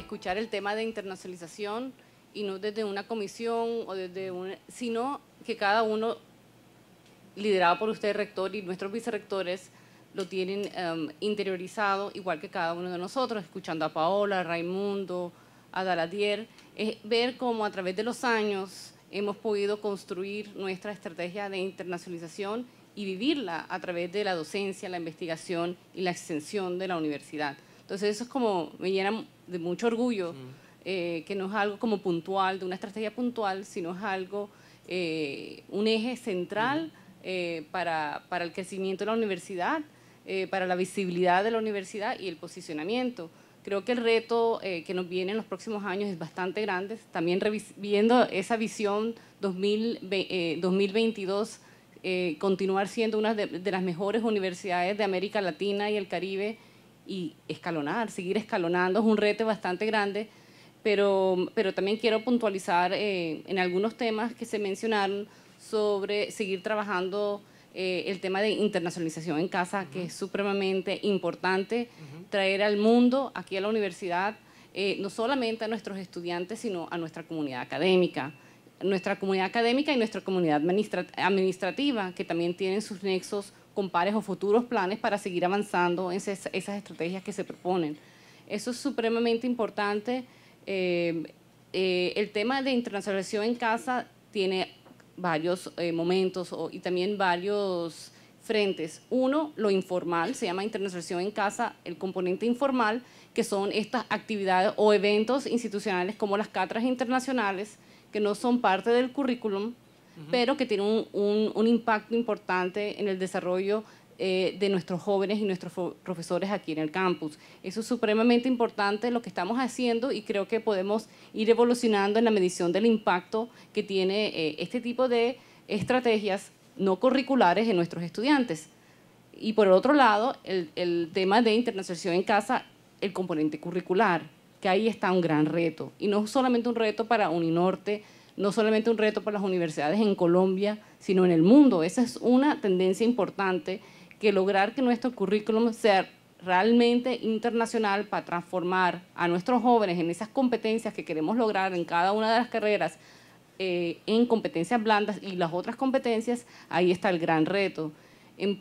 escuchar el tema de internacionalización y no desde una comisión o desde sino que cada uno, liderado por usted, rector, y nuestros vicerrectores, lo tienen em, interiorizado, igual que cada uno de nosotros, escuchando a Paola, a Raimundo, a Daladier, es ver cómo a través de los años hemos podido construir nuestra estrategia de internacionalización y vivirla a través de la docencia, la investigación y la extensión de la universidad. Entonces eso es como, me llena de mucho orgullo, eh, que no es algo como puntual, de una estrategia puntual, sino es algo, eh, un eje central eh, para, el crecimiento de la universidad, para la visibilidad de la universidad y el posicionamiento. Creo que el reto que nos viene en los próximos años es bastante grande, también viendo esa visión 2022, continuar siendo una de las mejores universidades de América Latina y el Caribe y escalonar, seguir escalonando es un reto bastante grande, pero, pero también quiero puntualizar eh, en algunos temas que se mencionaron sobre seguir trabajando eh, el tema de internacionalización en casa, que es supremamente importante, traer al mundo, aquí a la universidad, eh, no solamente a nuestros estudiantes, sino a nuestra comunidad académica nuestra comunidad académica y nuestra comunidad administrativa, que también tienen sus nexos con pares o futuros planes para seguir avanzando en esas, estrategias que se proponen. Eso es supremamente importante. Eh, eh, el tema de internacionalización en casa tiene varios eh, momentos y también varios frentes. Uno, lo informal, se llama internacionalización en casa, el componente informal, que son estas actividades o eventos institucionales como las catras internacionales, que no son parte del currículum, pero que tiene un, impacto importante en el desarrollo eh, de nuestros jóvenes y nuestros profesores aquí en el campus. Eso es supremamente importante lo que estamos haciendo y creo que podemos ir evolucionando en la medición del impacto que tiene eh, este tipo de estrategias no curriculares en nuestros estudiantes. Y por otro lado, el, el tema de internacionalización en casa, el componente curricular, que ahí está un gran reto. Y no solamente un reto para Uninorte, no solamente un reto para las universidades en Colombia, sino en el mundo. Esa es una tendencia importante, que lograr que nuestro currículum sea realmente internacional para transformar a nuestros jóvenes en esas competencias que queremos lograr en cada una de las carreras, eh, en competencias blandas y las otras competencias, ahí está el gran reto.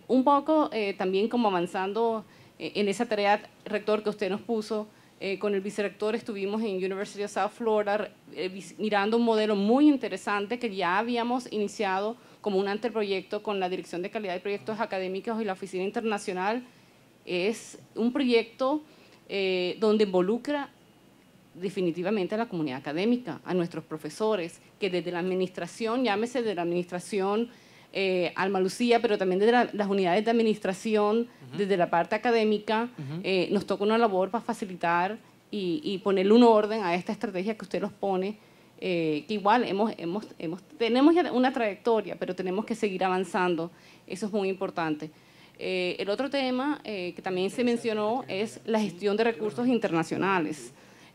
un poco eh, también como avanzando eh, en esa tarea, rector, que usted nos puso, eh, con el vicerector estuvimos en University of South Florida eh, mirando un modelo muy interesante que ya habíamos iniciado como un anteproyecto con la Dirección de Calidad de Proyectos Académicos y la Oficina Internacional. Es un proyecto eh, donde involucra definitivamente a la comunidad académica, a nuestros profesores, que desde la administración, llámese de la administración eh, Alma Lucía, pero también desde las unidades de administración, desde la parte académica, eh, nos toca una labor para facilitar y, ponerle un orden a esta estrategia que usted los pone, eh, que igual tenemos una trayectoria, pero tenemos que seguir avanzando, eso es muy importante. Eh, el otro tema que también se mencionó es la gestión de recursos internacionales.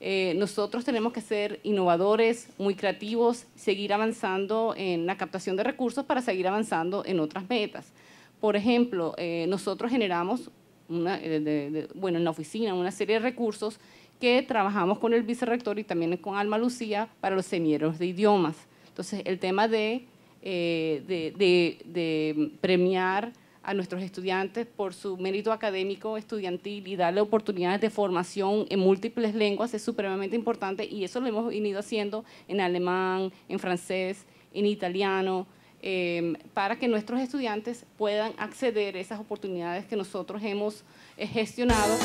Eh, nosotros tenemos que ser innovadores, muy creativos, seguir avanzando en la captación de recursos para seguir avanzando en otras metas. Por ejemplo, eh, nosotros generamos, una, eh, bueno, en la oficina una serie de recursos que trabajamos con el vicerrector y también con Alma Lucía para los semilleros de idiomas. Entonces, el tema de, de premiar a nuestros estudiantes por su mérito académico estudiantil y darle oportunidades de formación en múltiples lenguas es supremamente importante y eso lo hemos venido haciendo en alemán, en francés, en italiano, em, para que nuestros estudiantes puedan acceder a esas oportunidades que nosotros hemos eh, gestionado.